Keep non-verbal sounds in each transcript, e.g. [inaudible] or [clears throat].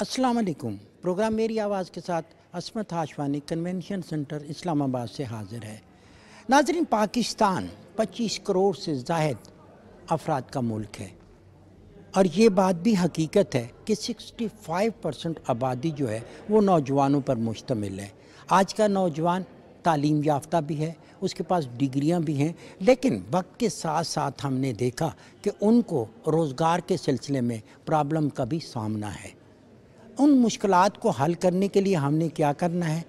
अस्सलाम वालेकुम प्रोग्राम मेरी आवाज़ के साथ असमत हाशवानी कन्वेंशन सेंटर इस्लामाबाद से हाजिर है नाजरीन पाकिस्तान 25 करोड़ से जायद अफराद का मुल्क है और ये बात भी हकीकत है कि 65 परसेंट आबादी जो है वो नौजवानों पर मुश्तमिल है आज का नौजवान तालीम याफ्ता भी है उसके पास डिग्रियां भी हैं लेकिन वक्त के साथ साथ हमने देखा कि उनको रोज़गार के सिलसिले में प्रॉब्लम का भी सामना है उन मुश्किल को हल करने के लिए हमने क्या करना है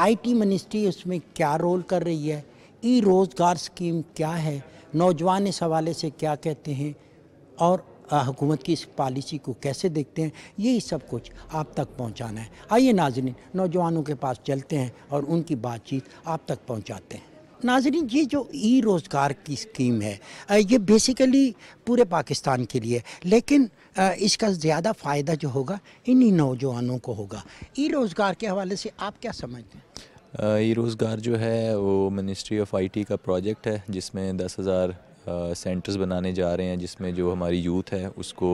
आईटी मिनिस्ट्री उसमें क्या रोल कर रही है ई रोज़गार स्कीम क्या है नौजवान इस हवाले से क्या कहते हैं और हुकूमत की इस पॉलिसी को कैसे देखते हैं यही सब कुछ आप तक पहुंचाना है आइए नाजरीन नौजवानों के पास चलते हैं और उनकी बातचीत आप तक पहुंचाते हैं नाजरीन ये जो ई रोज़गार की स्कीम है ये बेसिकली पूरे पाकिस्तान के लिए लेकिन इसका ज़्यादा फ़ायदा जो होगा इन्हीं नौजवानों को होगा ई रोज़गार के हवाले से आप क्या समझते हैं ई रोज़गार जो है वो मिनिस्ट्री ऑफ आईटी का प्रोजेक्ट है जिसमें दस हज़ार सेंटर्स बनाने जा रहे हैं जिसमें जो हमारी यूथ है उसको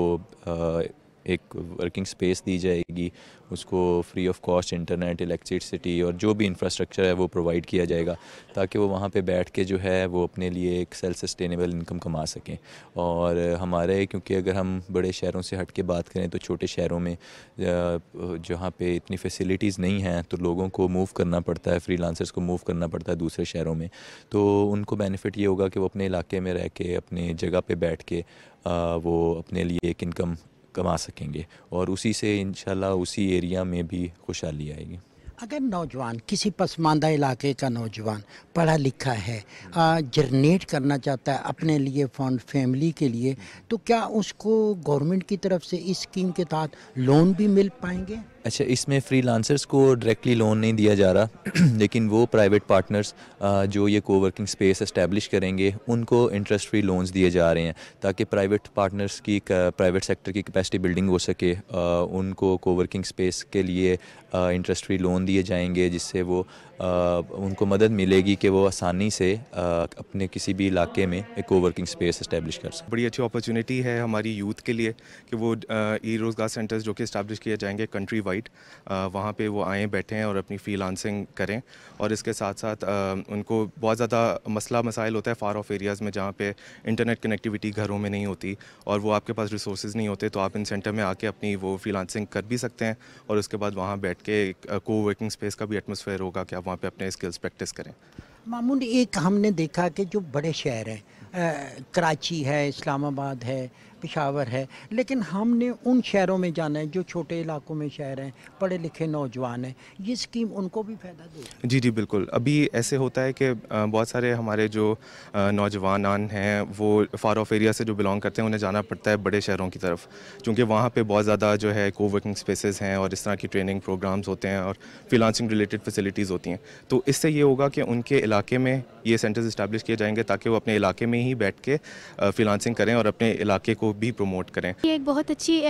एक वर्किंग स्पेस दी जाएगी उसको free of cost internet electricity और जो भी इंफ्रास्ट्रक्चर है वो प्रोवाइड किया जाएगा ताकि वो वहाँ पे बैठ के जो है वो अपने लिए एक सेल्फ सस्टेनेबल इनकम कमा सकें और हमारे क्योंकि अगर हम बड़े शहरों से हट के बात करें तो छोटे शहरों में जहाँ पे इतनी फैसिलिटीज़ नहीं हैं तो लोगों को मूव करना पड़ता है फ्री को मूव करना पड़ता है दूसरे शहरों में तो उनको बेनिफिट ये होगा कि वो अपने इलाके में रह के अपने जगह पर बैठ के आ, वो अपने लिए एक इनकम कमा सकेंगे और उसी से इन उसी एरिया में भी खुशहाली आएगी अगर नौजवान किसी पसमानदा इलाके का नौजवान पढ़ा लिखा है जनरेट करना चाहता है अपने लिए फंड फैमिली के लिए तो क्या उसको गवर्नमेंट की तरफ से इस स्कीम के तहत लोन भी मिल पाएंगे अच्छा इसमें लांसर्स को डायरेक्टली लोन नहीं दिया जा रहा [clears throat] लेकिन वो प्राइवेट पार्टनर्स जो ये कोवर्किंग स्पेस इस्टेब्लिश करेंगे उनको इंटरेस्ट फ्री लोन्स दिए जा रहे हैं ताकि प्राइवेट पार्टनर्स की प्राइवेट सेक्टर की कैपेसिटी बिल्डिंग हो सके उनको कोवर्किंग स्पेस के लिए इंटरेस्ट फ्री लोन दिए जाएंगे जिससे वो उनको मदद मिलेगी कि वो आसानी से अपने किसी भी इलाके में एक कोवर्किंग स्पेस इस्टेब्लिश कर सकें बड़ी अच्छी अपॉर्चुनिटी है हमारी यूथ के लिए कि वो ई रोज़गार सेंटर्स जो कि इस्टेब्लिश किए जाएंगे कंट्री वाइड uh, वहाँ पे वो आएँ बैठें और अपनी फ्रीलांसिंग करें और इसके साथ साथ uh, उनको बहुत ज़्यादा मसला मसाइल होता है फार ऑफ एरियाज़ में जहाँ पे इंटरनेट कनेक्टिविटी घरों में नहीं होती और वो आपके पास रिसोर्स नहीं होते तो आप इन सेंटर में आके अपनी वो फ्रीलांसिंग कर भी सकते हैं और उसके बाद वहाँ बैठ के को वर्किंग स्पेस का भी एटमोसफेयर होगा कि आप वहाँ पर अपने स्किल्स प्रैक्टिस करें मामून एक हमने देखा कि जो बड़े शहर हैं uh, कराची है इस्लामाबाद है पिशावर है लेकिन हमने उन शहरों में जाना है जो छोटे इलाकों में शहर हैं पढ़े लिखे नौजवान हैं ये स्कीम उनको भी फ़ायदा दे जी जी बिल्कुल अभी ऐसे होता है कि बहुत सारे हमारे जो नौजवान हैं वो फार ऑफ एरिया से जो बिलोंग करते हैं उन्हें जाना पड़ता है बड़े शहरों की तरफ क्योंकि वहाँ पर बहुत ज़्यादा जो है को वर्किंग स्पेसेस हैं और इस तरह की ट्रेनिंग प्रोग्राम्स होते हैं और फिलानसिंग रिलेटेड फैसिलिटीज़ होती हैं तो इससे ये होगा कि उनके इलाके में ये सेंटर्स इस्टेब्लिश किए जाएंगे ताकि वो अपने इलाके में ही बैठ के फिलानसिंग करें और अपने इलाके को भी प्रमोट करें ये एक बहुत अच्छी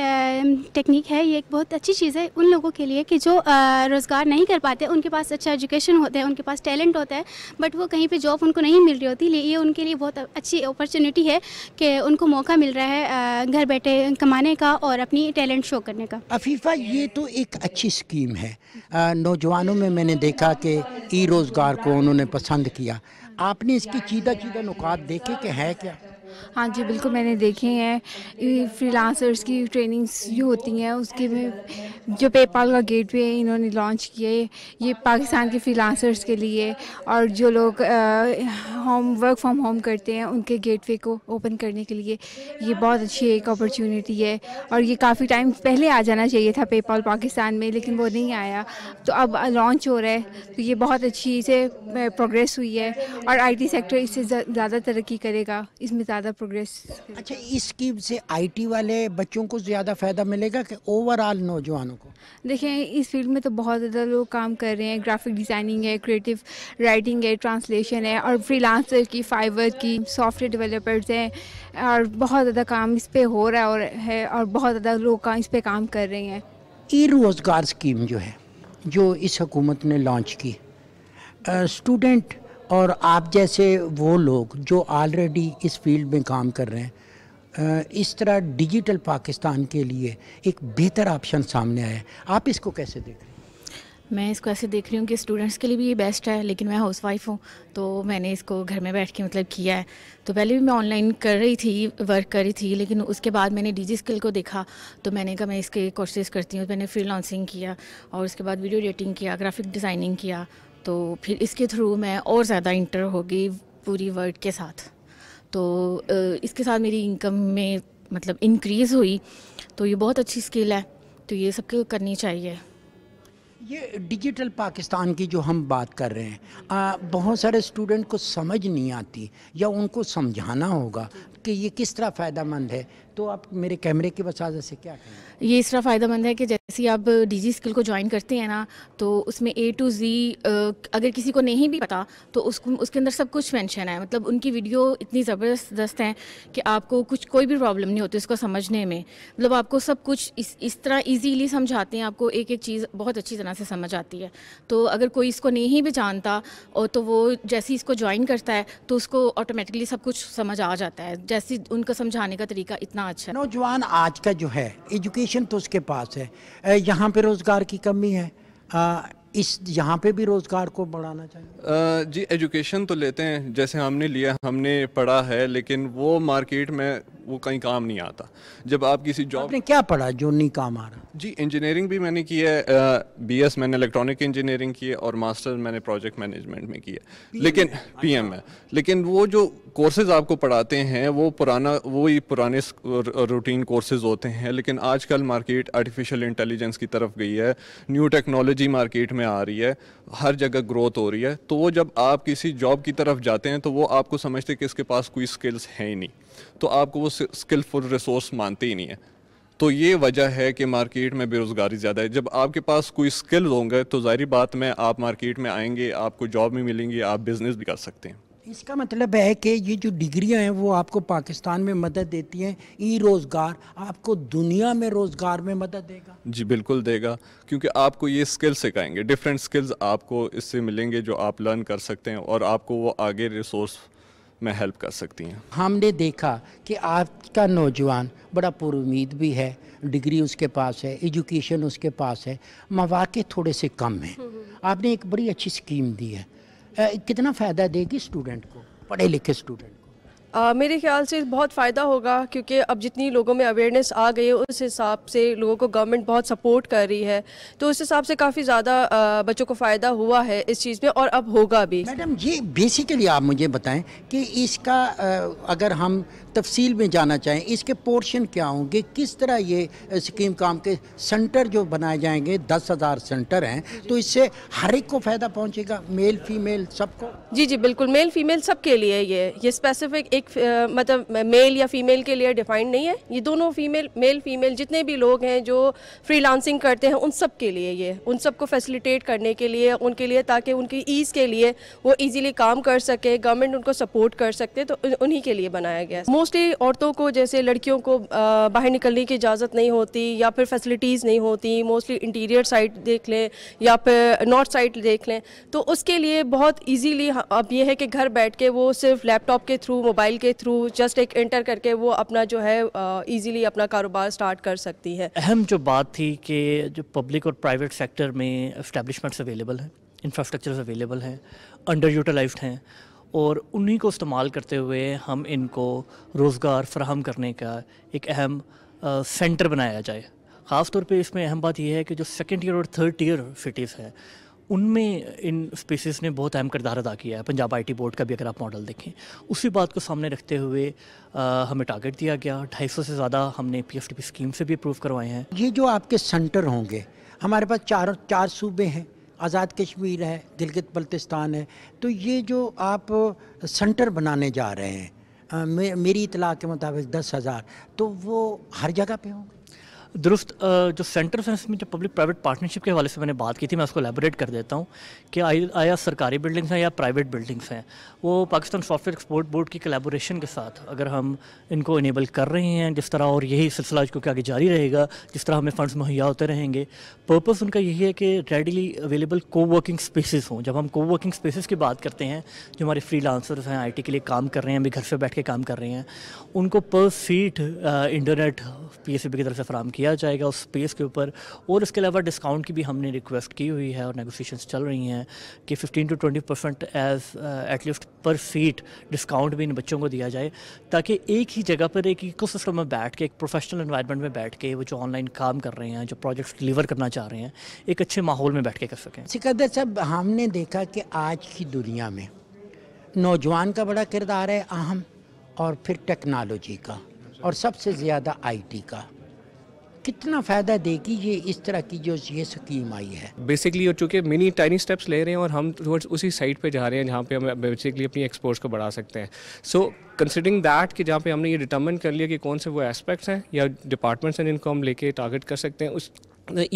टेक्निक है ये एक बहुत अच्छी चीज़ है उन लोगों के लिए कि जो रोज़गार नहीं कर पाते उनके पास अच्छा एजुकेशन होता है उनके पास टैलेंट होता है बट वो कहीं पर जॉब उनको नहीं मिल रही होती ये उनके लिए बहुत अच्छी अपॉर्चुनिटी है कि उनको मौका मिल रहा है घर बैठे कमाने का और अपनी टैलेंट शो करने का अफीफा ये तो एक अच्छी स्कीम है नौजवानों में मैंने देखा कि ई रोज़गार को उन्होंने पसंद किया आपने इसकी चीदा चीदा नुकात देखे कि है क्या हाँ जी बिल्कुल मैंने देखे हैं फ्रीलांसर्स की ट्रेनिंग्स जो होती हैं उसके में जो पेपाल का गेटवे इन्होंने लॉन्च किए ये पाकिस्तान के फ्रीलांसर्स के लिए और जो लोग होम वर्क फ्रॉम होम करते हैं उनके गेटवे को ओपन करने के लिए ये बहुत अच्छी एक अपॉर्चुनिटी है और ये काफ़ी टाइम पहले आ जाना चाहिए था पेपाल पाकिस्तान में लेकिन वो नहीं आया तो अब लॉन्च हो रहा है तो ये बहुत अच्छी से प्रोग्रेस हुई है और आईटी सेक्टर इससे ज़्यादा तरक्की करेगा इसमें ज़्यादा ज़्यादा प्रोग्रेस अच्छा इस स्कीम से आईटी वाले बच्चों को ज़्यादा फ़ायदा मिलेगा कि ओवरऑल नौजवानों को देखें इस फील्ड में तो बहुत ज़्यादा लोग काम कर रहे हैं ग्राफिक डिज़ाइनिंग है क्रिएटिव राइटिंग है ट्रांसलेशन है और फ्रीलांसर की फाइवर की सॉफ्टवेयर डेवलपर्स हैं और बहुत ज़्यादा काम इस पर हो रहा है और है और बहुत ज़्यादा लोग इस पर काम कर रहे हैं ई रोज़गार स्कीम जो है जो इस हकूमत ने लॉन्च की स्टूडेंट uh, और आप जैसे वो लोग जो ऑलरेडी इस फील्ड में काम कर रहे हैं इस तरह डिजिटल पाकिस्तान के लिए एक बेहतर ऑप्शन सामने आया आप इसको कैसे देख रहे हैं मैं इसको ऐसे देख रही हूँ कि स्टूडेंट्स के लिए भी ये बेस्ट है लेकिन मैं हाउस वाइफ हूँ तो मैंने इसको घर में बैठ के मतलब किया है तो पहले भी मैं ऑनलाइन कर रही थी वर्क कर रही थी लेकिन उसके बाद मैंने डी स्किल को देखा तो मैंने कहा मैं इसके कोर्सेज़ करती हूँ तो मैंने फ्री किया और उसके बाद वीडियो एडिटिंग किया ग्राफिक डिज़ाइनिंग किया तो फिर इसके थ्रू मैं और ज़्यादा इंटर होगी पूरी वर्ल्ड के साथ तो इसके साथ मेरी इनकम में मतलब इंक्रीज़ हुई तो ये बहुत अच्छी स्किल है तो ये सबके करनी चाहिए ये डिजिटल पाकिस्तान की जो हम बात कर रहे हैं आ, बहुत सारे स्टूडेंट को समझ नहीं आती या उनको समझाना होगा कि ये किस तरह फ़ायदा मंद है तो आप मेरे कैमरे की वजह से क्या कहें ये इसरा मंद है कि जैसे आप डीजी स्किल को ज्वाइन करते हैं ना तो उसमें ए टू जी अगर किसी को नहीं भी पता तो उसको उसके अंदर सब कुछ मेंशन है मतलब उनकी वीडियो इतनी ज़बरदस्त हैं कि आपको कुछ कोई भी प्रॉब्लम नहीं होती उसको समझने में मतलब आपको सब कुछ इस इस तरह ईजीली समझाते हैं आपको एक एक चीज़ बहुत अच्छी तरह से समझ आती है तो अगर कोई इसको नहीं भी जानता और तो वो जैसे इसको ज्वाइन करता है तो उसको ऑटोमेटिकली सब कुछ समझ आ जाता है जैसे उनको समझाने का तरीका इतना कितना अच्छा नौजवान आज का जो है एजुकेशन तो उसके पास है यहाँ पे रोजगार की कमी है इस यहाँ पे भी रोज़गार को बढ़ाना चाहिए जी एजुकेशन तो लेते हैं जैसे हमने लिया हमने पढ़ा है लेकिन वो मार्केट में वो कहीं काम नहीं आता जब आप किसी जॉब आपने क्या पढ़ा जो नहीं काम आ रहा जी इंजीनियरिंग भी मैंने की है बी एस मैंने इलेक्ट्रॉनिक इंजीनियरिंग की है और मास्टर मैंने प्रोजेक्ट मैनेजमेंट में की है लेकिन पी एम में लेकिन वो जो कोर्सेज आपको पढ़ाते हैं वो पुराना वो ही पुराने रूटीन कोर्सेज होते हैं लेकिन आजकल मार्केट आर्टिफिशियल इंटेलिजेंस की तरफ गई है न्यू टेक्नोलॉजी मार्केट में आ रही है हर जगह ग्रोथ हो रही है तो वो जब आप किसी जॉब की तरफ जाते हैं तो वो आपको समझते हैं कि इसके पास कोई स्किल्स है ही नहीं तो आपको वो स्किलफुल रिसोर्स मानते ही नहीं है तो ये वजह है कि मार्केट में बेरोज़गारी ज़्यादा है जब आपके पास कोई स्किल होंगे तो ज़ाहरी बात में आप मार्केट में आएंगे आपको जॉब भी मिलेंगी आप बिज़नेस भी कर सकते हैं इसका मतलब है कि ये जो डिग्रियां हैं वो आपको पाकिस्तान में मदद देती हैं ई रोज़गार आपको दुनिया में रोज़गार में मदद देगा जी बिल्कुल देगा क्योंकि आपको ये स्किल सिखाएंगे डिफरेंट स्किल्स आपको इससे मिलेंगे जो आप लर्न कर सकते हैं और आपको वो आगे रिसोर्स में हेल्प कर सकती हैं हमने देखा कि आपका नौजवान बड़ा पुरुद भी है डिग्री उसके पास है एजुकेशन उसके पास है मौाक़ थोड़े से कम हैं हम्म। आपने एक बड़ी अच्छी स्कीम दी है कितना फ़ायदा देगी स्टूडेंट को पढ़े लिखे स्टूडेंट आ, मेरे ख्याल से बहुत फ़ायदा होगा क्योंकि अब जितनी लोगों में अवेयरनेस आ गई है उस हिसाब से लोगों को गवर्नमेंट बहुत सपोर्ट कर रही है तो उस हिसाब से काफ़ी ज़्यादा बच्चों को फ़ायदा हुआ है इस चीज़ में और अब होगा भी मैडम ये बेसिकली आप मुझे बताएं कि इसका अगर हम तफसील में जाना चाहें इसके पोर्शन क्या होंगे किस तरह ये स्कीम काम के सेंटर जो बनाए जाएंगे दस हज़ार सेंटर हैं तो इससे हर एक को फ़ायदा पहुँचेगा मेल फीमेल सबको जी जी बिल्कुल मेल फीमेल सब लिए ये ये स्पेसिफिक एक मतलब मेल या फीमेल के लिए डिफाइंड नहीं है ये दोनों फीमेल मेल फीमेल जितने भी लोग हैं जो फ्रीलांसिंग करते हैं उन सब के लिए ये उन सबको फैसिलिटेट करने के लिए उनके लिए ताकि उनकी ईज़ के लिए वो ईज़िली काम कर सके गवर्नमेंट उनको सपोर्ट कर सकते तो उन्हीं के लिए बनाया गया मोस्टली औरतों को जैसे लड़कियों को बाहर निकलने की इजाज़त नहीं होती या फिर फैसिलिटीज़ नहीं होती मोस्टली इंटीरियर साइड देख लें या फिर नॉर्थ साइड देख लें तो उसके लिए बहुत ईजीली अब ये है कि घर बैठ के वो सिर्फ लैपटॉप के थ्रू मोबाइल मोबाइल के थ्रू जस्ट एक इंटर करके वो अपना जो है ईजिली अपना कारोबार स्टार्ट कर सकती है अहम जो बात थी कि जो पब्लिक और प्राइवेट सेक्टर में इस्टेबलिशमेंट्स अवेलेबल हैं इंफ्रास्ट्रक्चर अवेलेबल हैं अंडर यूटिलाइज हैं और उन्हीं को इस्तेमाल करते हुए हम इनको रोज़गार फ्राहम करने का एक अहम सेंटर बनाया जाए ख़ास तौर इसमें अहम बात यह है कि जो सेकेंड ईयर और थर्ड ईयर सिटीज़ हैं उनमें इन स्पेसिस ने बहुत अहम किरदार अदा किया है पंजाब आईटी बोर्ड का भी अगर आप मॉडल देखें उसी बात को सामने रखते हुए आ, हमें टारगेट दिया गया ढाई से ज़्यादा हमने पी एफ स्कीम से भी अप्रूव करवाए हैं ये जो आपके सेंटर होंगे हमारे पास चार चार सूबे हैं आज़ाद कश्मीर है गिलगित बल्तिस्तान है तो ये जो आप सेंटर बनाने जा रहे हैं मे, मेरी इतला के मुताबिक दस हज़ार तो वो हर जगह पे होंगे दुरुस्त जो सेंटर है इसमें जो पब्लिक प्राइवेट पार्टनरशिप के हवाले से मैंने बात की थी मैं उसको एलेबोरेट कर देता हूँ कि आया सरकारी बिल्डिंग्स हैं या प्राइवेट बिल्डिंग्स हैं वो पाकिस्तान सॉफ्टवेयर एक्सपोर्ट बोर्ड की कलेबोरेशन के साथ अगर हम इनको इनेबल कर रहे हैं जिस तरह और यही सिलसिला क्योंकि आगे जारी रहेगा जिस तरह हमें फ़ंड्स मुहैया होते रहेंगे पर्पज़ उनका यही है कि रेडिली अवेलेबल को वर्किंग स्पेसिस हों जब हम को वर्किंग स्पेसिस की बात करते हैं जो हमारे फ्री लांसर्स हैं आई के लिए काम कर रहे हैं अभी घर से बैठ के काम कर रहे हैं उनको पर सीट इंटरनेट पी की तरफ से फ्राहम किया जाएगा उस स्पेस के ऊपर और इसके अलावा डिस्काउंट की भी हमने रिक्वेस्ट की हुई है और नेगोशिएशंस चल रही हैं कि 15 to 20 percent as at least per seat discount भी इन बच्चों को दिया जाए ताकि एक ही जगह पर एक इको सिस्टम में बैठ के एक प्रोफेशनल इन्वायरमेंट में बैठ के वो जो ऑनलाइन काम कर रहे हैं जो प्रोजेक्ट्स डिलीवर करना चाह रहे हैं एक अच्छे माहौल में बैठ के कर सकें सिकंदर साहब हमने देखा कि आज की दुनिया में नौजवान का बड़ा किरदार है अहम और फिर टेक्नोलॉजी का और सबसे ज़्यादा आईटी का कितना फ़ायदा देगी ये इस तरह की जो ये स्कीम आई है बेसिकली और चूंकि मिनी टाइनी स्टेप्स ले रहे हैं और हम टूवर्ड्स उसी साइड पे जा रहे हैं जहाँ पे हम बेसिकली अपनी एक्सपोर्ट्स को बढ़ा सकते हैं सो कंसिडरिंग दैट कि जहाँ पे हमने ये डिटर्मिन कर लिया कि कौन से वो एस्पेक्ट्स हैं या डिपार्टमेंट्स हैं जिनको हम लेके टारगेट कर सकते हैं उस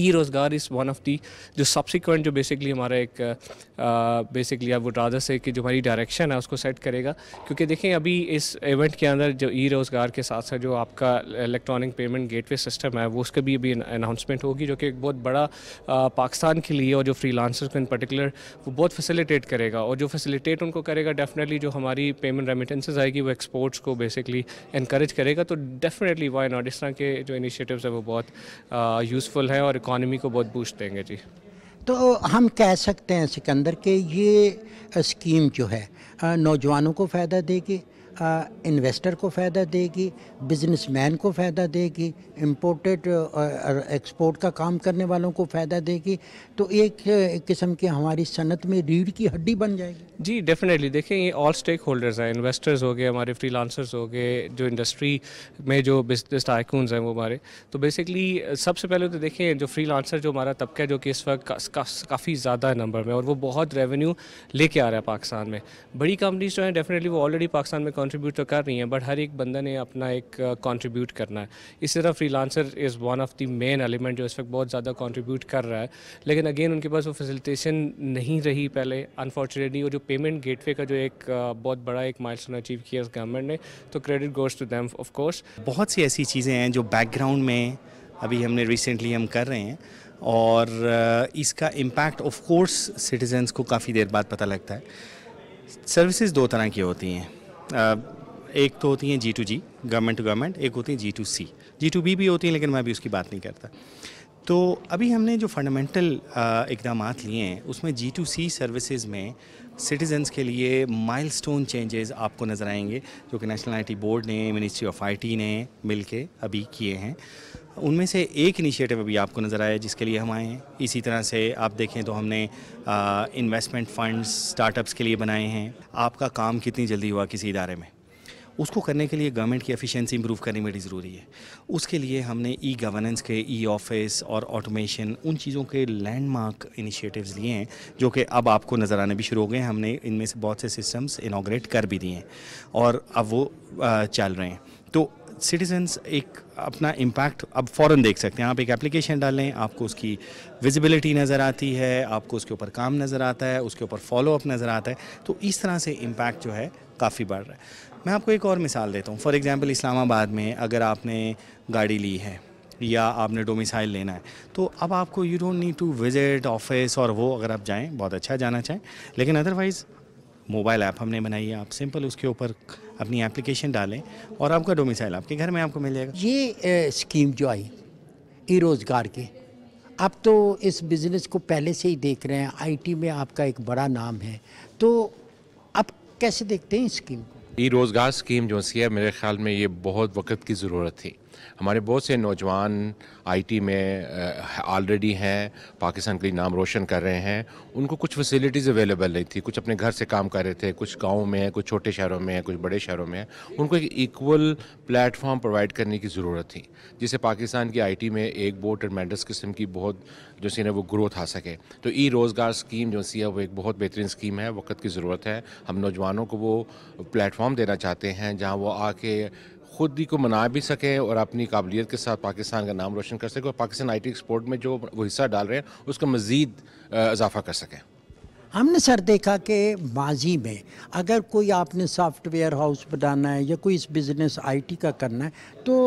ई रोज़गार इज़ वन ऑफ दी जो सब्सिक्वेंट जो बेसिकली हमारा एक बेसिकली आई वुड से कि जो हमारी डायरेक्शन है उसको सेट करेगा क्योंकि देखें अभी इस इवेंट के अंदर जो ई रोज़गार के साथ साथ जो आपका इलेक्ट्रॉनिक पेमेंट गेटवे सिस्टम है वो उसका भी अभी अनाउंसमेंट होगी जो कि एक बहुत बड़ा आ, uh, पाकिस्तान के लिए और जो फ्री को इन पर्टिकुलर वो बहुत फैसिलिटेट करेगा और जो फैसिलिटेट उनको करेगा डेफिनेटली जो हमारी पेमेंट रेमिटेंसेज आएगी वो एक्सपोर्ट्स को बेसिकली इनक्रेज करेगा तो डेफिनेटली वाई नॉट इस तरह के जो इनिशियेटिव है वो बहुत यूज़फुल uh, हैं और इकॉनमी को बहुत बूस्ट देंगे जी तो हम कह सकते हैं सिकंदर के ये स्कीम जो है नौजवानों को फ़ायदा देगी इन्वेस्टर को फ़ायदा देगी बिजनेसमैन को फ़ायदा देगी इम्पोर्टेड और एक्सपोर्ट का काम करने वालों को फ़ायदा देगी तो एक, किस्म की हमारी सनत में रीढ़ की हड्डी बन जाएगी जी डेफिनेटली देखें ये ऑल स्टेक होल्डर्स हैं इन्वेस्टर्स हो गए हमारे फ्री हो गए जो इंडस्ट्री में जो बिजनेस टाइकून हैं वो हमारे तो बेसिकली सबसे पहले तो देखें जो फ्री जो हमारा तबका है जो कि इस वक्त काफ़ी ज़्यादा नंबर में और वो बहुत रेवेन्यू लेके आ रहा है पाकिस्तान में बड़ी कंपनीज जो हैं डेफिनेटली वो ऑलरेडी पाकिस्तान में कंट्रीब्यूट तो कर रही हैं बट हर एक बंदा ने अपना एक कंट्रीब्यूट uh, करना है इसी तरह freelancer is one of the main element जो इस वक्त बहुत ज़्यादा कंट्रीब्यूट कर रहा है लेकिन अगेन उनके पास वो फैसिलिटेशन नहीं रही पहले अनफॉर्चुनेटली और जो पेमेंट गेटवे का जो एक uh, बहुत बड़ा एक माइलस्टोन अचीव किया गवर्नमेंट ने तो credit goes to them of course बहुत सी ऐसी चीज़ें हैं जो बैकग्राउंड में अभी हमने रिसेंटली हम कर रहे हैं और uh, इसका इम्पैक्ट ऑफ कोर्स सिटीजन्स को काफ़ी देर बाद पता लगता है सर्विसेज दो तरह की होती हैं एक तो होती हैं G to G government to government एक होती हैं G to C G to B भी होती हैं लेकिन मैं अभी उसकी बात नहीं करता तो अभी हमने जो फंडामेंटल इकदाम लिए हैं उसमें जी टू सी सर्विसेज में सिटीजन्स के लिए माइलस्टोन चेंजेस आपको नज़र आएंगे जो कि नेशनल आईटी बोर्ड ने मिनिस्ट्री ऑफ आईटी ने मिलके अभी किए हैं उनमें से एक इनिशिएटिव अभी आपको नज़र आया जिसके लिए हम आए हैं इसी तरह से आप देखें तो हमने इन्वेस्टमेंट फंड्स स्टार्टअप्स के लिए बनाए हैं आपका काम कितनी जल्दी हुआ किसी इदारे में उसको करने के लिए गवर्नमेंट की एफिशिएंसी इंप्रूव करनी बड़ी ज़रूरी है उसके लिए हमने ई गवर्नेंस के ई ऑफिस और ऑटोमेशन उन चीज़ों के लैंडमार्क इनिशिएटिव्स लिए हैं जो कि अब आपको नज़र आने भी शुरू हो गए हैं हमने इनमें से बहुत से सिस्टम्स इनाग्रेट कर भी दिए हैं और अब वो चल रहे हैं तो सिटीजन्स एक अपना इम्पैक्ट अब फ़ौर देख सकते हैं आप एक एप्लीकेशन डालें आपको उसकी विजिबिलिटी नज़र आती है आपको उसके ऊपर काम नज़र आता है उसके ऊपर फॉलोअप नज़र आता है तो इस तरह से इम्पैक्ट जो है काफ़ी बढ़ रहा है मैं आपको एक और मिसाल देता हूँ फॉर एग्ज़ाम्पल इस्लामाबाद में अगर आपने गाड़ी ली है या आपने डोमिसाइल लेना है तो अब आपको you don't need to visit office और वो अगर आप जाएँ बहुत अच्छा जाना चाहें लेकिन अदरवाइज़ मोबाइल ऐप हमने बनाई है आप सिंपल उसके ऊपर अपनी एप्लीकेशन डालें और आपका डोमिसाइल आपके घर में आपको मिल जाएगा ये ए, स्कीम जो आई ई रोज़गार की आप तो इस बिज़नेस को पहले से ही देख रहे हैं आईटी में आपका एक बड़ा नाम है तो आप कैसे देखते हैं इस स्कीम को ई रोज़गार स्कीम जो सी है मेरे ख्याल में ये बहुत वक्त की ज़रूरत थी हमारे बहुत से नौजवान आईटी में ऑलरेडी हैं पाकिस्तान के लिए नाम रोशन कर रहे हैं उनको कुछ फैसिलिटीज़ अवेलेबल नहीं थी कुछ अपने घर से काम कर रहे थे कुछ गाँव में कुछ छोटे शहरों में कुछ बड़े शहरों में उनको एक इक्वल प्लेटफॉर्म प्रोवाइड करने की ज़रूरत थी जिससे पाकिस्तान की आई में एक और ट्रमेंडस किस्म की बहुत जो सी ना वो ग्रोथ आ सके तो ई रोज़गार स्कीम जो सी है वो एक बहुत बेहतरीन स्कीम है वक्त की ज़रूरत है हम नौजवानों को वो प्लेटफॉर्म देना चाहते हैं जहाँ वो आके ख़ुद ही को मना भी सकें और अपनी काबिलियत के साथ पाकिस्तान का नाम रोशन कर सकें और पाकिस्तान आई टी एक्सपोर्ट में जो वो हिस्सा डाल रहे हैं उसका मज़ीद इजाफा कर सकें हमने सर देखा कि माजी में अगर कोई आपने सॉफ्टवेयर हाउस बनाना है या कोई इस बिज़नेस आईटी का करना है तो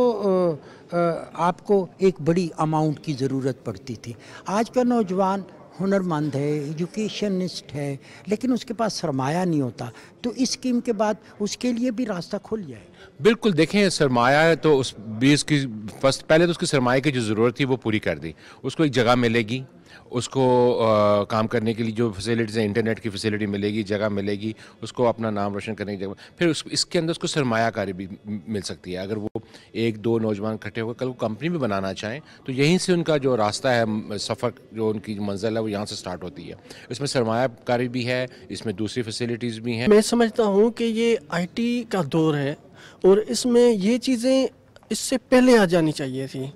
आपको एक बड़ी अमाउंट की ज़रूरत पड़ती थी आज का नौजवान हुनरमंद है एजुकेशनिस्ट है लेकिन उसके पास सरमाया नहीं होता तो इस स्कीम के बाद उसके लिए भी रास्ता खुल जाए बिल्कुल देखें सरमाया है तो उस बीस की फर्स्ट पहले तो उसकी सरमाए की जो ज़रूरत थी वो पूरी कर दी उसको एक जगह मिलेगी उसको आ, काम करने के लिए जो फैसिलिटीज़ हैं इंटरनेट की फैसिलिटी मिलेगी जगह मिलेगी उसको अपना नाम रोशन करने की जगह फिर उस, इसके अंदर उसको सरमाकारी भी मिल सकती है अगर वो एक दो नौजवान इकट्ठे होकर कल वो कंपनी भी बनाना चाहें तो यहीं से उनका जो रास्ता है सफ़र जो उनकी मंजिल है वो यहाँ से स्टार्ट होती है इसमें सरमाकारी भी है इसमें दूसरी फैसिलिटीज़ भी हैं मैं समझता हूँ कि ये आई का दौर है और इसमें ये चीज़ें इससे पहले आ जानी चाहिए थी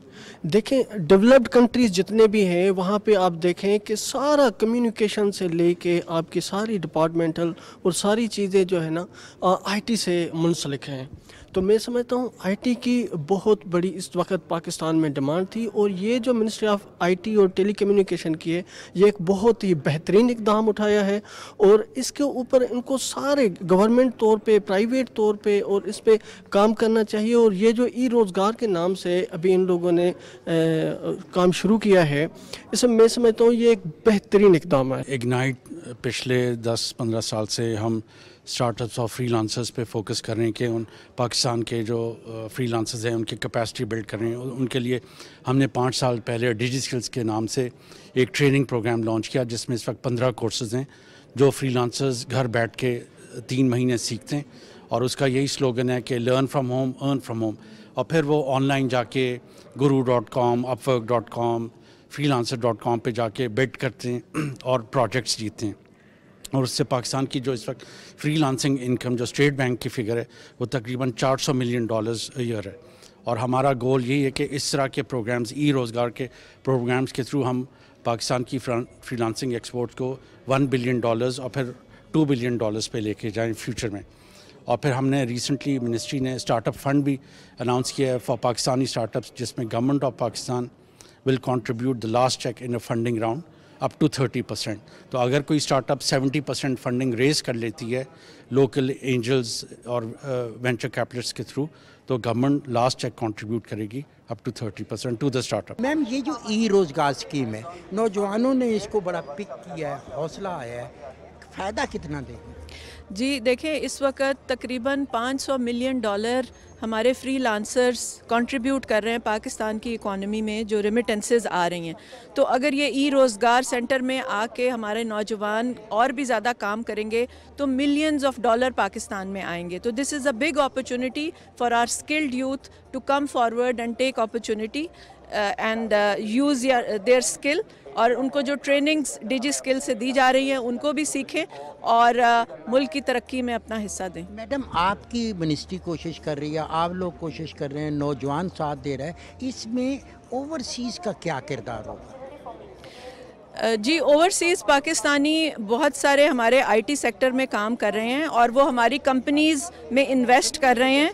देखें डेवलप्ड कंट्रीज़ जितने भी हैं वहाँ पे आप देखें कि सारा कम्युनिकेशन से लेके आपकी सारी डिपार्टमेंटल और सारी चीज़ें जो है ना आईटी से मुंसलिक हैं तो मैं समझता हूँ आईटी की बहुत बड़ी इस वक्त पाकिस्तान में डिमांड थी और ये जो मिनिस्ट्री ऑफ आईटी और टेली की है ये एक बहुत ही बेहतरीन इकदाम उठाया है और इसके ऊपर इनको सारे गवर्नमेंट तौर पे प्राइवेट तौर पे और इस पर काम करना चाहिए और ये जो ई रोज़गार के नाम से अभी इन लोगों ने आ, काम शुरू किया है इसमें मैं समझता हूँ ये एक बेहतरीन इकदाम है इग्नाइट पिछले दस पंद्रह साल से हम स्टार्टअप्स और लांसर्स पे फोकस कर रहे हैं कि उन पाकिस्तान के जो फ्री लांसर्स हैं उनकी कैपेसिटी बिल्ड कर रहे हैं उनके लिए हमने पाँच साल पहले डिजी स्किल्स के नाम से एक ट्रेनिंग प्रोग्राम लॉन्च किया जिसमें इस वक्त पंद्रह कोर्सेज़ हैं जो फ्रीलांसर्स घर बैठ के तीन महीने सीखते हैं और उसका यही स्लोगन है कि learn from home earn from home और फिर वो ऑनलाइन जाके Guru dot com Upwork dot com freelancer dot com पर जाके बेट करते हैं और प्रोजेक्ट्स जीतते हैं और उससे पाकिस्तान की जो इस वक्त फ्री लांसिंग इनकम जो स्टेट बैंक की फिगर है वो तकरीबन 400 मिलियन डॉलर्स ईयर है और हमारा गोल यही है कि इस तरह के प्रोग्राम्स ई रोज़गार के प्रोग्राम्स के थ्रू हम पाकिस्तान की फ्री लांसिंग एक्सपोर्ट को वन बिलियन डॉलर्स और फिर टू बिलियन डॉलर्स पे लेके जाएं फ्यूचर में और फिर हमने रिसेंटली मिनिस्ट्री ने स्टार्टअप फंड भी अनाउंस किया है फॉर पाकिस्तानी स्टार्टअप्स जिसमें government of Pakistan will contribute the last cheque in a funding round up to 30 percent तो अगर कोई स्टार्टअप 70 परसेंट फंडिंग रेज कर लेती है लोकल एंजल्स और वेंचर uh, कैपिटल्स के थ्रू तो गवर्नमेंट लास्ट चेक कंट्रीब्यूट करेगी up to 30 percent to the startup ma'am ये जो ई रोज़गार स्कीम है नौजवानों ने इसको बड़ा पिक किया है हौसला आया है फ़ायदा कितना देगी जी देखिए इस वक्त तकरीबन 500 मिलियन डॉलर हमारे फ्री लांसर्स कॉन्ट्रीब्यूट कर रहे हैं पाकिस्तान की इकानमी में जो रेमिटेंसेज आ रही हैं तो अगर ये ई रोज़गार सेंटर में आके हमारे नौजवान और भी ज़्यादा काम करेंगे तो मिलियंस ऑफ डॉलर पाकिस्तान में आएंगे तो this is a big opportunity for our skilled youth to come forward and take opportunity and use their skill और उनको जो ट्रेनिंग्स डिजी स्किल से दी जा रही है उनको भी सीखें और uh, मुल्क की तरक्की में अपना हिस्सा दें मैडम आपकी मिनिस्ट्री कोशिश कर रही है आप लोग कोशिश कर रहे हैं नौजवान साथ दे रहे हैं इसमें ओवरसीज़ का क्या किरदार होगा uh, जी ओवरसीज़ पाकिस्तानी बहुत सारे हमारे आईटी सेक्टर में काम कर रहे हैं और वो हमारी कंपनीज़ में इन्वेस्ट कर रहे हैं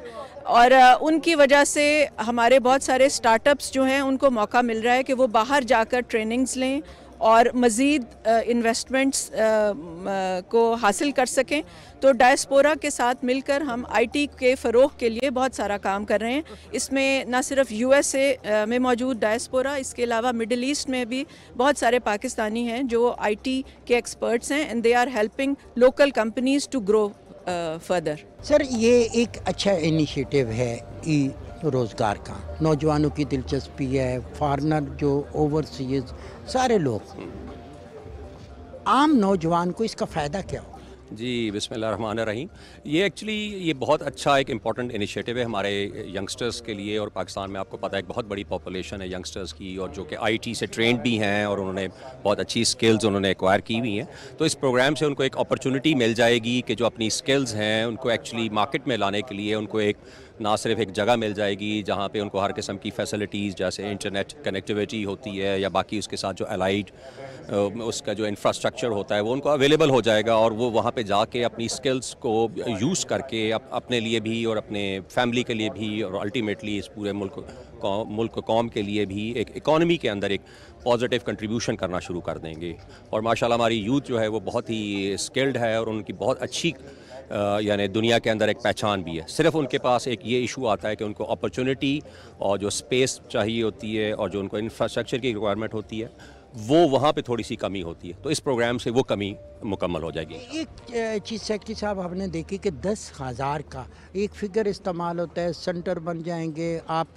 और उनकी वजह से हमारे बहुत सारे स्टार्टअप्स जो हैं उनको मौका मिल रहा है कि वो बाहर जाकर ट्रेनिंग्स लें और मज़ीद इन्वेस्टमेंट्स को हासिल कर सकें तो डायस्पोरा के साथ मिलकर हम आईटी के फ़रोग के लिए बहुत सारा काम कर रहे हैं इसमें ना सिर्फ यूएसए में मौजूद डायस्पोरा इसके अलावा मिडल ईस्ट में भी बहुत सारे पाकिस्तानी हैं जो आईटी के एक्सपर्ट्स हैं and they are helping local companies to grow further sir ये एक अच्छा इनिशिएटिव है ई रोज़गार का नौजवानों की दिलचस्पी है फॉरनर जो ओवरसीज सारे लोग आम नौजवान को इसका फ़ायदा क्या हो जी बिसमिल्ल रही ये एक्चुअली ये बहुत अच्छा एक इम्पॉर्टेंट इनिशिएटिव है हमारे यंगस्टर्स के लिए और पाकिस्तान में आपको पता है एक बहुत बड़ी पॉपुलेशन है यंगस्टर्स की और जो कि आईटी से ट्रेंड भी हैं और उन्होंने बहुत अच्छी स्किल्स उन्होंने एक्वायर की हुई हैं तो इस प्रोग्राम से उनको एक अपॉर्चुनिटी मिल जाएगी कि जो अपनी स्किल्स हैं उनको एक्चुअली मार्केट में लाने के लिए उनको एक ना सिर्फ एक जगह मिल जाएगी जहाँ पे उनको हर किस्म की फैसिलिटीज़ जैसे इंटरनेट कनेक्टिविटी होती है या बाकी उसके साथ जो अलाइड उसका जो इंफ्रास्ट्रक्चर होता है वो उनको अवेलेबल हो जाएगा और वो वहाँ पे जाके अपनी स्किल्स को यूज़ करके अप, अपने लिए भी और अपने फैमिली के लिए भी और अल्टीमेटली इस पूरे मुल्क कौम मुल्क कौम के लिए भी एक इकॉनमी के अंदर एक पॉजिटिव कंट्रीब्यूशन करना शुरू कर देंगे और माशाल्लाह हमारी यूथ जो है वो बहुत ही स्किल्ड है और उनकी बहुत अच्छी यानी दुनिया के अंदर एक पहचान भी है सिर्फ उनके पास एक ये इशू आता है कि उनको अपॉर्चुनिटी और जो स्पेस चाहिए होती है और जो उनको इंफ्रास्ट्रक्चर की रिक्वायरमेंट होती है वो वहाँ पे थोड़ी सी कमी होती है तो इस प्रोग्राम से वो कमी मुकम्मल हो जाएगी तो एक चीज़ सेक्रेटरी साहब आपने देखी कि दस हज़ार का एक फिगर इस्तेमाल होता है सेंटर बन जाएंगे आप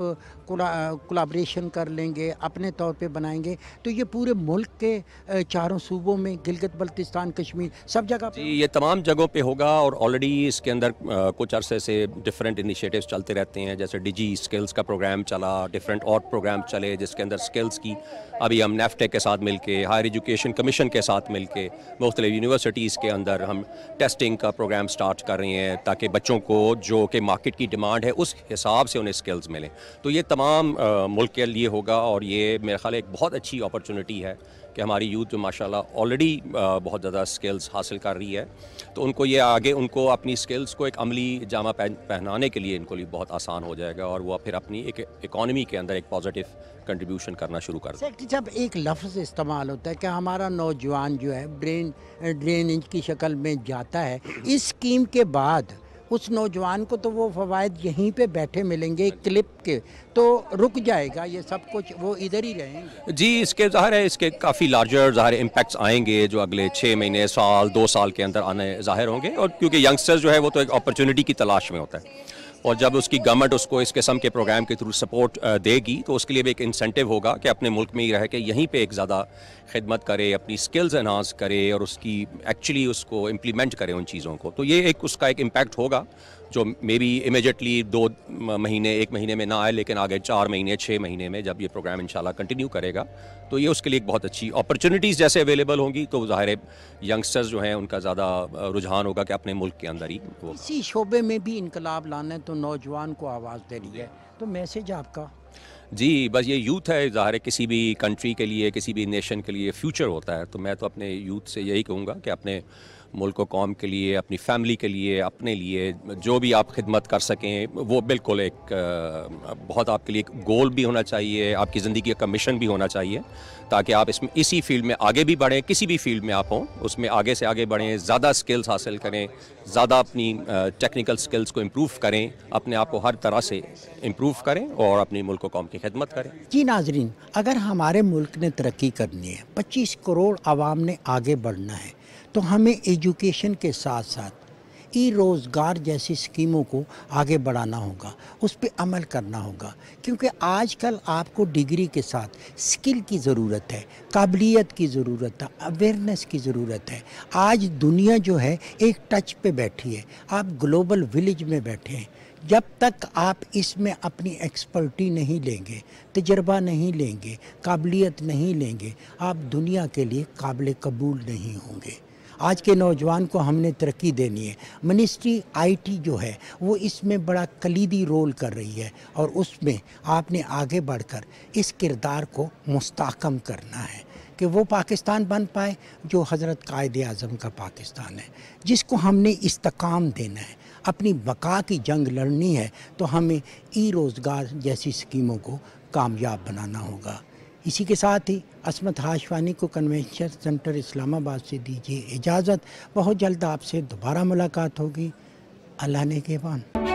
कोलाब्रेशन कर लेंगे अपने तौर पे बनाएंगे तो ये पूरे मुल्क के चारों सूबों में गिलगत बल्तिस्तान कश्मीर सब जगह ये तमाम जगहों पे होगा और ऑलरेडी इसके अंदर कुछ अरसे से डिफरेंट इनिशिएटिव्स चलते रहते हैं जैसे डिजी स्किल्स का प्रोग्राम चला डिफरेंट और प्रोग्राम चले जिसके अंदर स्किल्स की अभी हम नेफ्टे के साथ मिलके हायर एजुकेशन कमीशन के साथ मिलके मुख्तलि यूनिवर्सिटीज़ के अंदर हम टेस्टिंग का प्रोग्राम स्टार्ट कर रहे हैं ताकि बच्चों को जो कि मार्केट की डिमांड है उस हिसाब से उन्हें स्किल्स मिलें तो ये तमाम आ, मुल्क के लिए होगा और ये मेरा ख्याल एक बहुत अच्छी अपॉर्चुनिटी है कि हमारी यूथ जो माशाल्लाह ऑलरेडी बहुत ज़्यादा स्किल्स हासिल कर रही है तो उनको ये आगे उनको अपनी स्किल्स को एक अमली जामा पहन पहनाने के लिए इनको लिए बहुत आसान हो जाएगा और वह फिर अपनी एक इकानमी के अंदर एक पॉजिटिव कंट्रीब्यूशन करना शुरू कर जब एक लफ्ज़ इस्तेमाल होता है कि हमारा नौजवान जो है ब्रेन ड्रेनेज की शक्ल में जाता है इस स्कीम के बाद उस नौजवान को तो वो फ़वाद यहीं पे बैठे मिलेंगे क्लिप के तो रुक जाएगा ये सब कुछ वो इधर ही रहेंगे जी इसके ज़ाहिर है इसके काफ़ी लार्जर ज़ाहिर इम्पैक्ट्स आएंगे जो अगले छः महीने साल दो साल के अंदर आने ज़ाहिर होंगे और क्योंकि यंगस्टर्स जो है वो तो एक अपॉर्चुनिटी की तलाश में होता है और जब उसकी गवर्नमेंट उसको इस किस्म के प्रोग्राम के थ्रू सपोर्ट देगी तो उसके लिए भी एक इंसेंटिव होगा कि अपने मुल्क में ही रह के यहीं पे एक ज़्यादा खिदमत करे अपनी स्किल्स इन्हांस करे और उसकी एक्चुअली उसको इम्प्लीमेंट करे उन चीज़ों को तो ये एक उसका एक इम्पैक्ट होगा जो मे बी इमिजिएटली दो महीने एक महीने में ना आए लेकिन आगे चार महीने छः महीने में जब ये प्रोग्राम इंशाल्लाह कंटिन्यू करेगा तो ये उसके लिए एक बहुत अच्छी अपॉर्चुनिटीज़ जैसे अवेलेबल होंगी तो ज़ाहिर यंगस्टर्स जो हैं उनका ज़्यादा रुझान होगा कि अपने मुल्क के अंदर ही इसी शोबे में भी इनकलाब लाना है तो नौजवान को आवाज़ देनी है तो मैसेज आपका जी बस ये यूथ है ज़ाहिर किसी भी कंट्री के लिए किसी भी नेशन के लिए फ्यूचर होता है तो मैं तो अपने यूथ से यही कहूँगा कि अपने मुल्क कौम के लिए अपनी फैमिली के लिए अपने लिए जो भी आप खिदमत कर सकें वो बिल्कुल एक बहुत आपके लिए एक गोल भी होना चाहिए आपकी ज़िंदगी का मिशन भी होना चाहिए ताकि आप इसमें इसी फील्ड में आगे भी बढ़ें किसी भी फील्ड में आप हों उसमें आगे से आगे बढ़ें ज़्यादा स्किल्स हासिल करें ज़्यादा अपनी टेक्निकल स्किल्स को इम्प्रूव करें अपने आप को हर तरह से इम्प्रूव करें और अपने मुल्क कौम की खिदमत करें जी नाजरीन अगर हमारे मुल्क ने तरक्की करनी है पच्चीस करोड़ आवाम ने आगे बढ़ना है तो हमें एजुकेशन के साथ साथ ई रोज़गार जैसी स्कीमों को आगे बढ़ाना होगा उस पर अमल करना होगा क्योंकि आजकल आपको डिग्री के साथ स्किल की ज़रूरत है काबिलियत की ज़रूरत है अवेयरनेस की ज़रूरत है आज दुनिया जो है एक टच पे बैठी है आप ग्लोबल विलेज में बैठे हैं जब तक आप इसमें अपनी एक्सपर्टी नहीं लेंगे तजर्बा नहीं लेंगे काबिलियत नहीं लेंगे आप दुनिया के लिए काबिल कबूल नहीं होंगे आज के नौजवान को हमने तरक्की देनी है मिनिस्ट्री आईटी जो है वो इसमें बड़ा कलीदी रोल कर रही है और उसमें आपने आगे बढ़कर इस किरदार को मुस्तकम करना है कि वो पाकिस्तान बन पाए जो हज़रत कायद अज़म का पाकिस्तान है जिसको हमने इस्तकाम देना है अपनी बका की जंग लड़नी है तो हमें ई रोज़गार जैसी स्कीमों को कामयाब बनाना होगा इसी के साथ ही असमत हाशवानी को कन्वेंशन सेंटर इस्लामाबाद से दीजिए इजाज़त बहुत जल्द आपसे दोबारा मुलाकात होगी अल्लाह ने के बाद